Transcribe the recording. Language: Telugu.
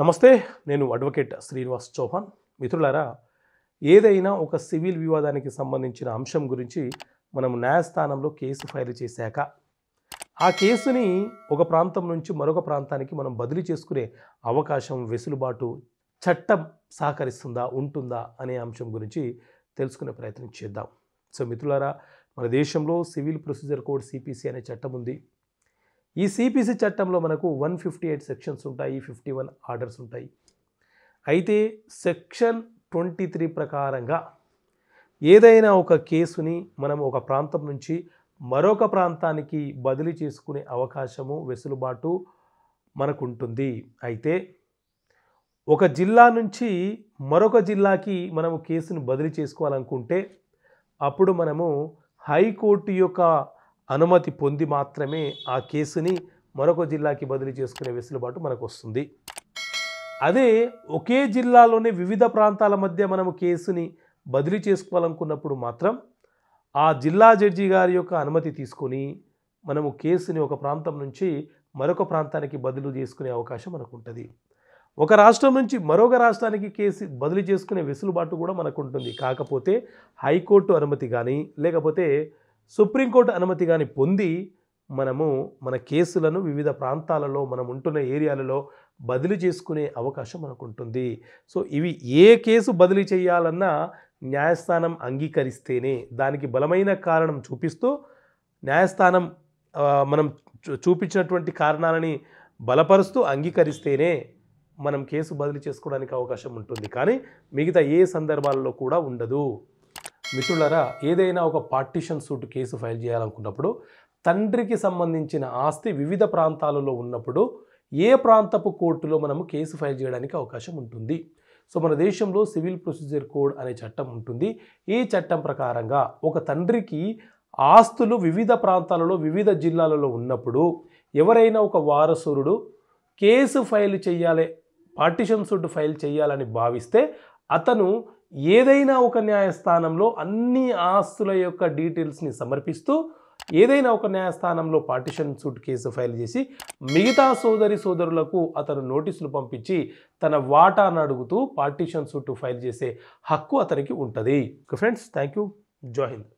నమస్తే నేను అడ్వకేట్ శ్రీనివాస్ చౌహాన్ మిత్రులారా ఏదైనా ఒక సివిల్ వివాదానికి సంబంధించిన అంశం గురించి మనం న్యాయస్థానంలో కేసు ఫైల్ చేశాక ఆ కేసుని ఒక ప్రాంతం నుంచి మరొక ప్రాంతానికి మనం బదిలీ చేసుకునే అవకాశం వెసులుబాటు చట్టం సహకరిస్తుందా ఉంటుందా అనే అంశం గురించి తెలుసుకునే ప్రయత్నం చేద్దాం సో మిత్రులారా మన దేశంలో సివిల్ ప్రొసీజర్ కోడ్ సిపిసి అనే చట్టం ఉంది ఈ సిపిసి చట్టంలో మనకు వన్ ఫిఫ్టీ ఎయిట్ సెక్షన్స్ ఉంటాయి ఫిఫ్టీ వన్ ఆర్డర్స్ ఉంటాయి అయితే సెక్షన్ ట్వంటీ త్రీ ప్రకారంగా ఏదైనా ఒక కేసుని మనం ఒక ప్రాంతం నుంచి మరొక ప్రాంతానికి బదిలీ చేసుకునే అవకాశము వెసులుబాటు మనకుంటుంది అయితే ఒక జిల్లా నుంచి మరొక జిల్లాకి మనము కేసును బదిలీ చేసుకోవాలనుకుంటే అప్పుడు మనము హైకోర్టు యొక్క అనుమతి పొంది మాత్రమే ఆ కేసుని మరొక జిల్లాకి బదిలీ చేసుకునే వెసులుబాటు మనకు వస్తుంది అదే ఒకే జిల్లాలోనే వివిధ ప్రాంతాల మధ్య మనము కేసుని బదిలీ చేసుకోవాలనుకున్నప్పుడు మాత్రం ఆ జిల్లా జడ్జి గారి యొక్క అనుమతి తీసుకొని మనము కేసుని ఒక ప్రాంతం నుంచి మరొక ప్రాంతానికి బదులు చేసుకునే అవకాశం మనకు ఉంటుంది ఒక రాష్ట్రం నుంచి మరొక రాష్ట్రానికి కేసు బదిలీ చేసుకునే వెసులుబాటు కూడా మనకు ఉంటుంది కాకపోతే హైకోర్టు అనుమతి కానీ లేకపోతే సుప్రీంకోర్టు అనుమతి కానీ పొంది మనము మన కేసులను వివిధ ప్రాంతాలలో మనం ఉంటున్న ఏరియాలలో బదిలీ చేసుకునే అవకాశం మనకు ఉంటుంది సో ఇవి ఏ కేసు బదిలీ చేయాలన్నా న్యాయస్థానం అంగీకరిస్తేనే దానికి బలమైన కారణం చూపిస్తూ న్యాయస్థానం మనం చూపించినటువంటి కారణాలని బలపరుస్తూ అంగీకరిస్తేనే మనం కేసు బదిలీ చేసుకోవడానికి అవకాశం ఉంటుంది కానీ మిగతా ఏ సందర్భాలలో కూడా ఉండదు మిత్రులరా ఏదైనా ఒక పార్టీషన్ సూట్ కేసు ఫైల్ చేయాలనుకున్నప్పుడు తండ్రికి సంబంధించిన ఆస్తి వివిధ ప్రాంతాలలో ఉన్నప్పుడు ఏ ప్రాంతపు కోర్టులో మనము కేసు ఫైల్ చేయడానికి అవకాశం ఉంటుంది సో మన దేశంలో సివిల్ ప్రొసీజర్ కోడ్ అనే చట్టం ఉంటుంది ఈ చట్టం ప్రకారంగా ఒక తండ్రికి ఆస్తులు వివిధ ప్రాంతాలలో వివిధ జిల్లాలలో ఉన్నప్పుడు ఎవరైనా ఒక వారసురుడు కేసు ఫైల్ చేయాలి పార్టిషన్ సూట్ ఫైల్ చేయాలని భావిస్తే అతను ఏదైనా ఒక న్యాయస్థానంలో అన్ని ఆస్తుల యొక్క డీటెయిల్స్ని సమర్పిస్తూ ఏదైనా ఒక న్యాయస్థానంలో పార్టిషన్ సూట్ కేసు ఫైల్ చేసి మిగతా సోదరి సోదరులకు అతను నోటీసులు పంపించి తన వాటాను అడుగుతూ పార్టిషన్ సూట్ ఫైల్ చేసే హక్కు అతనికి ఉంటుంది ఫ్రెండ్స్ థ్యాంక్ యూ జోహింద్